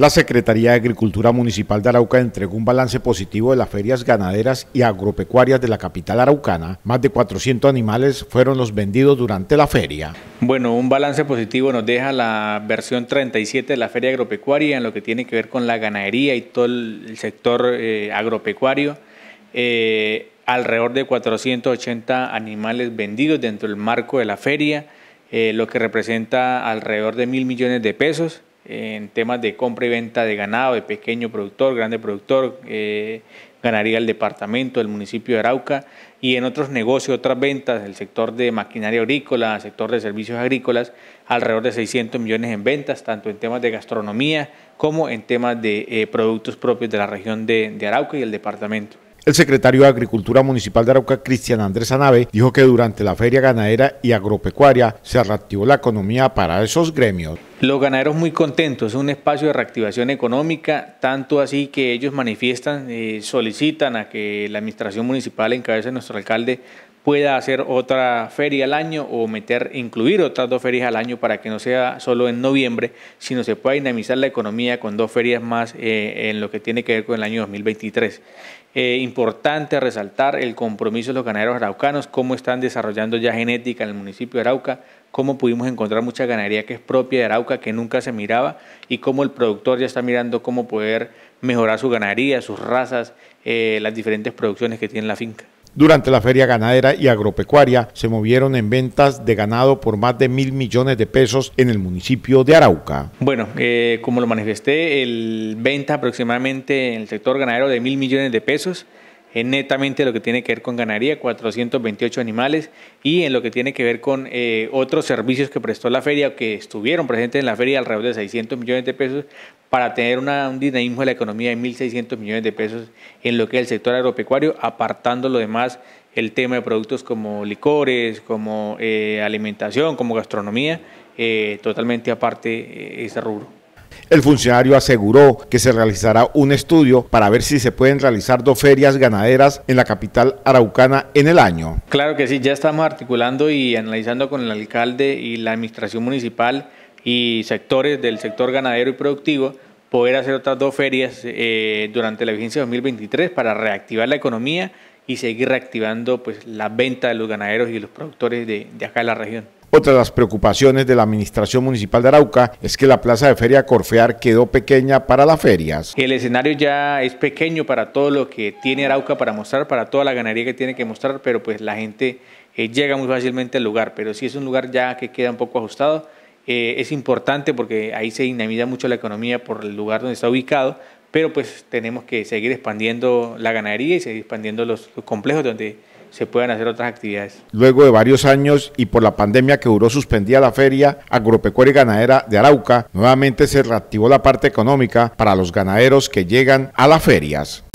La Secretaría de Agricultura Municipal de Arauca entregó un balance positivo de las ferias ganaderas y agropecuarias de la capital araucana. Más de 400 animales fueron los vendidos durante la feria. Bueno, un balance positivo nos deja la versión 37 de la feria agropecuaria en lo que tiene que ver con la ganadería y todo el sector eh, agropecuario. Eh, alrededor de 480 animales vendidos dentro del marco de la feria, eh, lo que representa alrededor de mil millones de pesos en temas de compra y venta de ganado, de pequeño productor, grande productor, eh, ganaría el departamento, el municipio de Arauca, y en otros negocios, otras ventas, el sector de maquinaria agrícola, sector de servicios agrícolas, alrededor de 600 millones en ventas, tanto en temas de gastronomía como en temas de eh, productos propios de la región de, de Arauca y el departamento. El secretario de Agricultura Municipal de Arauca, Cristian Andrés Anave dijo que durante la feria ganadera y agropecuaria se reactivó la economía para esos gremios. Los ganaderos muy contentos, es un espacio de reactivación económica, tanto así que ellos manifiestan, eh, solicitan a que la administración municipal en nuestro alcalde pueda hacer otra feria al año o meter, incluir otras dos ferias al año para que no sea solo en noviembre, sino se pueda dinamizar la economía con dos ferias más eh, en lo que tiene que ver con el año 2023. Eh, importante resaltar el compromiso de los ganaderos araucanos, cómo están desarrollando ya genética en el municipio de Arauca, cómo pudimos encontrar mucha ganadería que es propia de Arauca, que nunca se miraba, y cómo el productor ya está mirando cómo poder mejorar su ganadería, sus razas, eh, las diferentes producciones que tiene la finca. Durante la feria ganadera y agropecuaria se movieron en ventas de ganado por más de mil millones de pesos en el municipio de Arauca. Bueno, eh, como lo manifesté, el venta aproximadamente en el sector ganadero de mil millones de pesos en netamente lo que tiene que ver con ganadería, 428 animales, y en lo que tiene que ver con eh, otros servicios que prestó la feria o que estuvieron presentes en la feria, alrededor de 600 millones de pesos, para tener una, un dinamismo de la economía de 1.600 millones de pesos en lo que es el sector agropecuario, apartando lo demás, el tema de productos como licores, como eh, alimentación, como gastronomía, eh, totalmente aparte ese rubro. El funcionario aseguró que se realizará un estudio para ver si se pueden realizar dos ferias ganaderas en la capital araucana en el año. Claro que sí, ya estamos articulando y analizando con el alcalde y la administración municipal y sectores del sector ganadero y productivo poder hacer otras dos ferias eh, durante la vigencia 2023 para reactivar la economía y seguir reactivando pues, la venta de los ganaderos y los productores de, de acá de la región. Otra de las preocupaciones de la Administración Municipal de Arauca es que la plaza de Feria Corfear quedó pequeña para las ferias. El escenario ya es pequeño para todo lo que tiene Arauca para mostrar, para toda la ganadería que tiene que mostrar, pero pues la gente eh, llega muy fácilmente al lugar, pero si es un lugar ya que queda un poco ajustado. Eh, es importante porque ahí se dinamiza mucho la economía por el lugar donde está ubicado, pero pues tenemos que seguir expandiendo la ganadería y seguir expandiendo los complejos donde se puedan hacer otras actividades. Luego de varios años y por la pandemia que duró suspendida la feria agropecuaria y ganadera de Arauca, nuevamente se reactivó la parte económica para los ganaderos que llegan a las ferias.